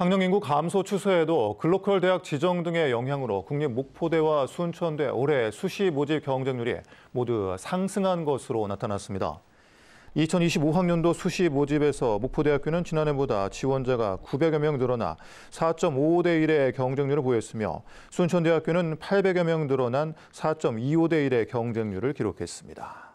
학령 인구 감소 추세에도 글로컬 대학 지정 등의 영향으로 국립 목포대와 순천대 올해 수시 모집 경쟁률이 모두 상승한 것으로 나타났습니다. 2025학년도 수시 모집에서 목포대학교는 지난해보다 지원자가 900여 명 늘어나 4 5대 1의 경쟁률을 보였으며 순천대학교는 800여 명 늘어난 4.25대 1의 경쟁률을 기록했습니다.